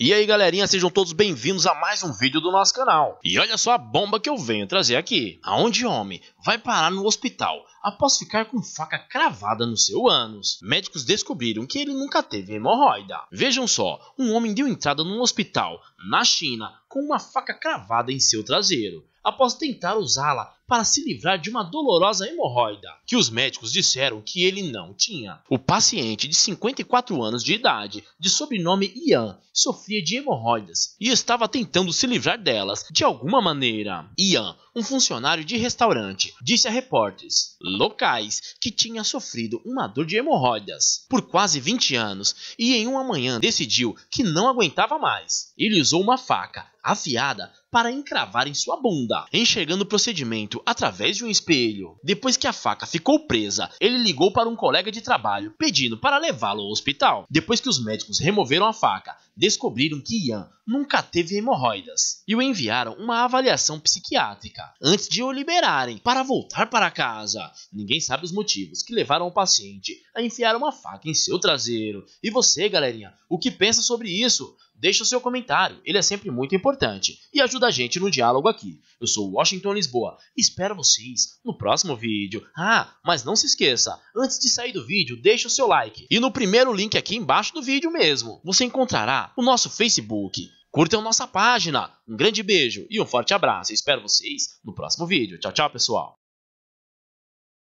E aí galerinha, sejam todos bem-vindos a mais um vídeo do nosso canal. E olha só a bomba que eu venho trazer aqui. Aonde homem vai parar no hospital após ficar com faca cravada no seu ânus. Médicos descobriram que ele nunca teve hemorroida. Vejam só, um homem deu entrada num hospital na China com uma faca cravada em seu traseiro após tentar usá-la para se livrar de uma dolorosa hemorroida, que os médicos disseram que ele não tinha. O paciente de 54 anos de idade, de sobrenome Ian, sofria de hemorroidas e estava tentando se livrar delas de alguma maneira. Ian, um funcionário de restaurante, disse a repórteres locais que tinha sofrido uma dor de hemorroidas por quase 20 anos e em uma manhã decidiu que não aguentava mais. Ele usou uma faca afiada para encravar em sua bunda. Enxergando o procedimento feito através de um espelho. Depois que a faca ficou presa, ele ligou para um colega de trabalho pedindo para levá-lo ao hospital. Depois que os médicos removeram a faca descobriram que Ian nunca teve hemorroidas e o enviaram uma avaliação psiquiátrica antes de o liberarem para voltar para casa. Ninguém sabe os motivos que levaram o paciente a enfiar uma faca em seu traseiro. E você, galerinha, o que pensa sobre isso? Deixe o seu comentário, ele é sempre muito importante e ajuda a gente no diálogo aqui. Eu sou Washington Lisboa, espero vocês no próximo vídeo. Ah, mas não se esqueça, antes de sair do vídeo, deixe o seu like. E no primeiro link aqui embaixo do vídeo mesmo, você encontrará o nosso Facebook. Curtam nossa página. Um grande beijo e um forte abraço. Eu espero vocês no próximo vídeo. Tchau, tchau, pessoal.